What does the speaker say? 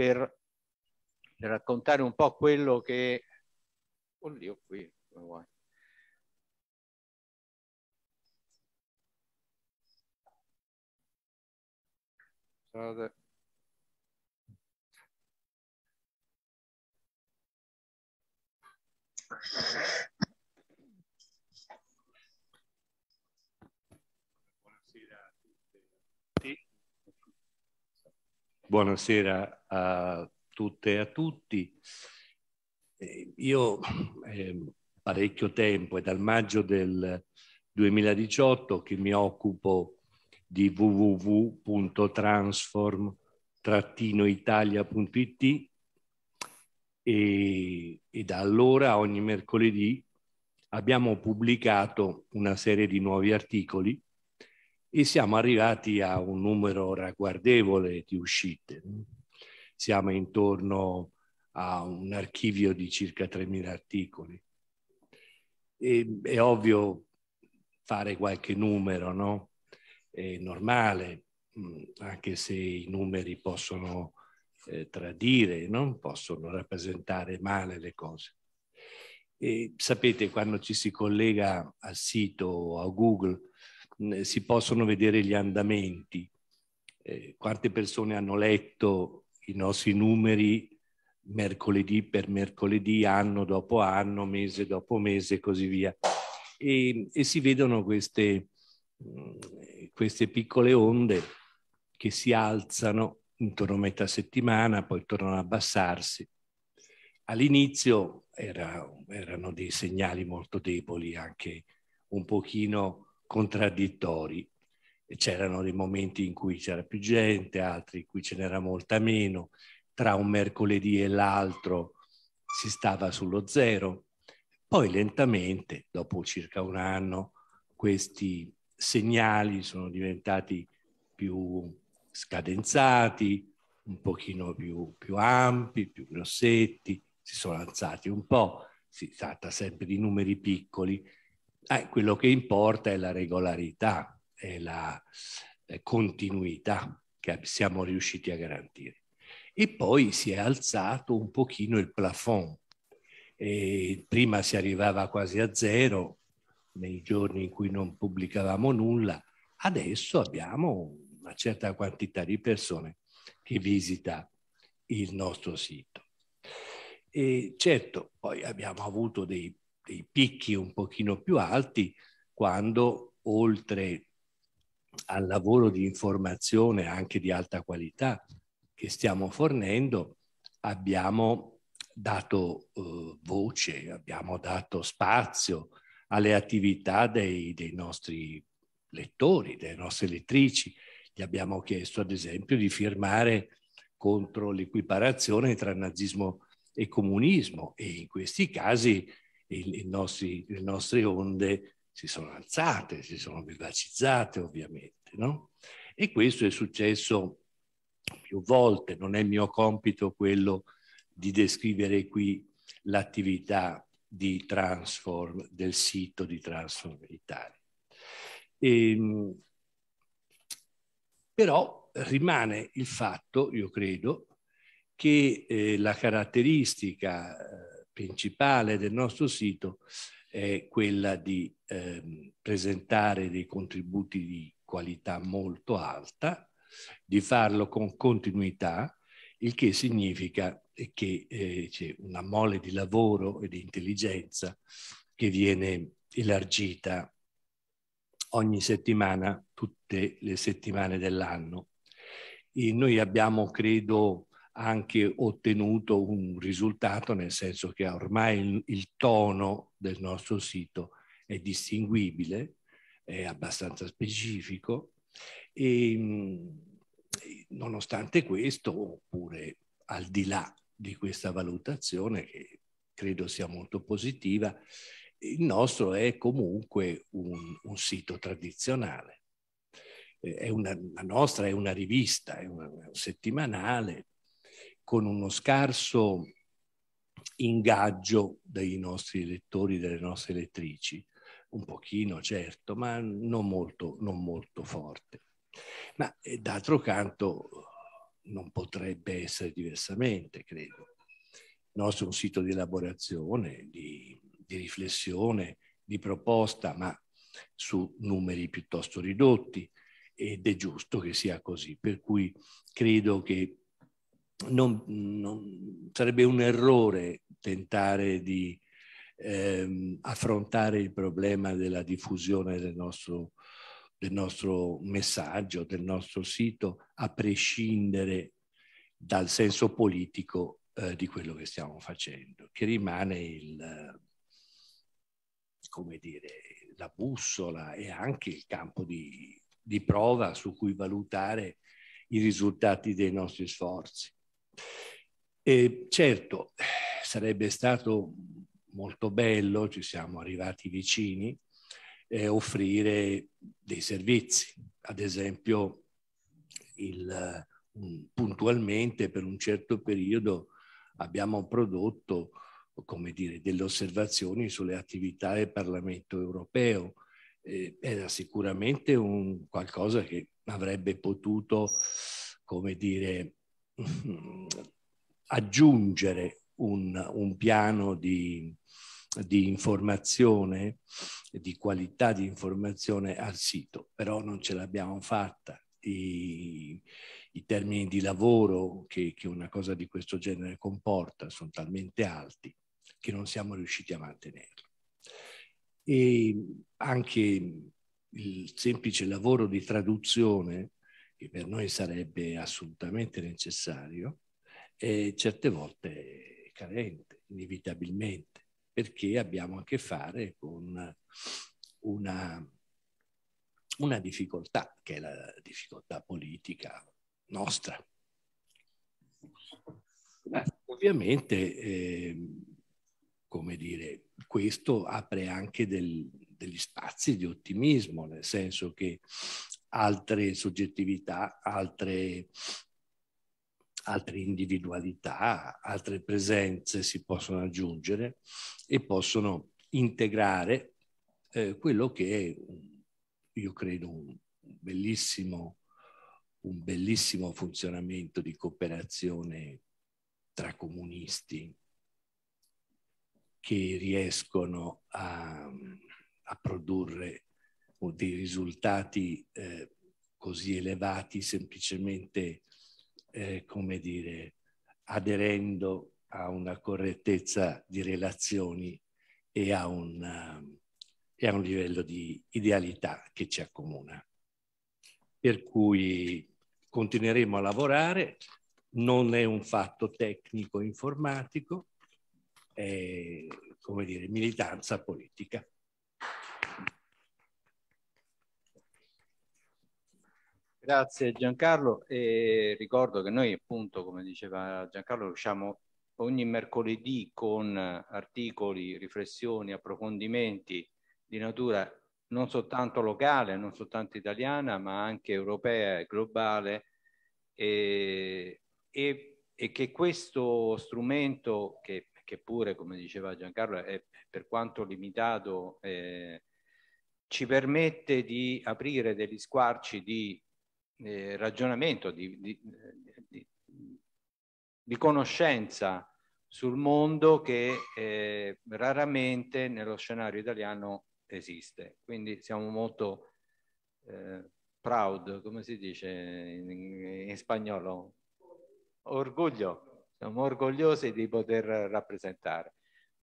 per raccontare un po' quello che... Oddio, qui, come Buonasera a tutte e a tutti. Eh, io eh, parecchio tempo, è dal maggio del 2018 che mi occupo di www.transform-italia.it e, e da allora ogni mercoledì abbiamo pubblicato una serie di nuovi articoli e siamo arrivati a un numero ragguardevole di uscite. Siamo intorno a un archivio di circa 3.000 articoli. E, è ovvio fare qualche numero, no? È normale, mm, anche se i numeri possono eh, tradire, no? possono rappresentare male le cose. E sapete, quando ci si collega al sito o a Google, si possono vedere gli andamenti. Eh, quante persone hanno letto i nostri numeri mercoledì per mercoledì, anno dopo anno, mese dopo mese e così via. E, e si vedono queste, mh, mm, queste piccole onde che si alzano intorno a metà settimana, poi tornano ad abbassarsi. All'inizio era, erano dei segnali molto deboli, anche un pochino contraddittori. C'erano dei momenti in cui c'era più gente, altri in cui ce n'era molta meno, tra un mercoledì e l'altro si stava sullo zero. Poi lentamente, dopo circa un anno, questi segnali sono diventati più scadenzati, un pochino più, più ampi, più grossetti, si sono alzati un po', si tratta sempre di numeri piccoli, eh, quello che importa è la regolarità, e la eh, continuità che siamo riusciti a garantire. E poi si è alzato un pochino il plafond. E prima si arrivava quasi a zero nei giorni in cui non pubblicavamo nulla, adesso abbiamo una certa quantità di persone che visita il nostro sito. E certo, poi abbiamo avuto dei dei picchi un pochino più alti quando oltre al lavoro di informazione anche di alta qualità che stiamo fornendo abbiamo dato eh, voce, abbiamo dato spazio alle attività dei, dei nostri lettori, delle nostre lettrici. Gli abbiamo chiesto ad esempio di firmare contro l'equiparazione tra nazismo e comunismo e in questi casi i, nostri, le nostre onde si sono alzate, si sono vivacizzate ovviamente. No? E questo è successo più volte, non è mio compito quello di descrivere qui l'attività di Transform, del sito di Transform Italia. E, ehm, però rimane il fatto, io credo, che eh, la caratteristica eh, principale del nostro sito è quella di eh, presentare dei contributi di qualità molto alta, di farlo con continuità, il che significa che eh, c'è una mole di lavoro e di intelligenza che viene elargita ogni settimana, tutte le settimane dell'anno. E noi abbiamo, credo, anche ottenuto un risultato, nel senso che ormai il, il tono del nostro sito è distinguibile, è abbastanza specifico e mm, nonostante questo, oppure al di là di questa valutazione, che credo sia molto positiva, il nostro è comunque un, un sito tradizionale. Eh, una, la nostra è una rivista, è una, un settimanale, con uno scarso ingaggio dei nostri lettori, delle nostre lettrici, un pochino certo, ma non molto, non molto forte. Ma eh, d'altro canto non potrebbe essere diversamente, credo. Il nostro è un sito di elaborazione, di, di riflessione, di proposta, ma su numeri piuttosto ridotti ed è giusto che sia così, per cui credo che non, non, sarebbe un errore tentare di ehm, affrontare il problema della diffusione del nostro, del nostro messaggio, del nostro sito, a prescindere dal senso politico eh, di quello che stiamo facendo, che rimane il, come dire, la bussola e anche il campo di, di prova su cui valutare i risultati dei nostri sforzi. E certo, sarebbe stato molto bello, ci siamo arrivati vicini, eh, offrire dei servizi, ad esempio il, puntualmente per un certo periodo abbiamo prodotto come dire, delle osservazioni sulle attività del Parlamento europeo. Eh, era sicuramente un qualcosa che avrebbe potuto, come dire, aggiungere un, un piano di, di informazione, di qualità di informazione al sito, però non ce l'abbiamo fatta. I, I, termini di lavoro che, che una cosa di questo genere comporta sono talmente alti che non siamo riusciti a mantenerlo. E anche il semplice lavoro di traduzione che per noi sarebbe assolutamente necessario, è certe volte carente, inevitabilmente, perché abbiamo a che fare con una, una difficoltà, che è la difficoltà politica nostra. Ma ovviamente, eh, come dire, questo apre anche del, degli spazi di ottimismo, nel senso che altre soggettività, altre, altre individualità, altre presenze si possono aggiungere e possono integrare eh, quello che è, io credo, un bellissimo, un bellissimo funzionamento di cooperazione tra comunisti che riescono a, a produrre o dei risultati eh, così elevati semplicemente, eh, come dire, aderendo a una correttezza di relazioni e a, un, eh, e a un livello di idealità che ci accomuna. Per cui continueremo a lavorare, non è un fatto tecnico informatico, è come dire militanza politica. Grazie Giancarlo e ricordo che noi appunto, come diceva Giancarlo, usciamo ogni mercoledì con articoli, riflessioni, approfondimenti di natura non soltanto locale, non soltanto italiana, ma anche europea e globale e, e, e che questo strumento che, che, pure, come diceva Giancarlo, è per quanto limitato eh, ci permette di aprire degli squarci di eh, ragionamento, di, di, di, di, conoscenza sul mondo che eh, raramente nello scenario italiano esiste. Quindi siamo molto eh, proud, come si dice in, in, in spagnolo? Orgoglio, siamo orgogliosi di poter rappresentare.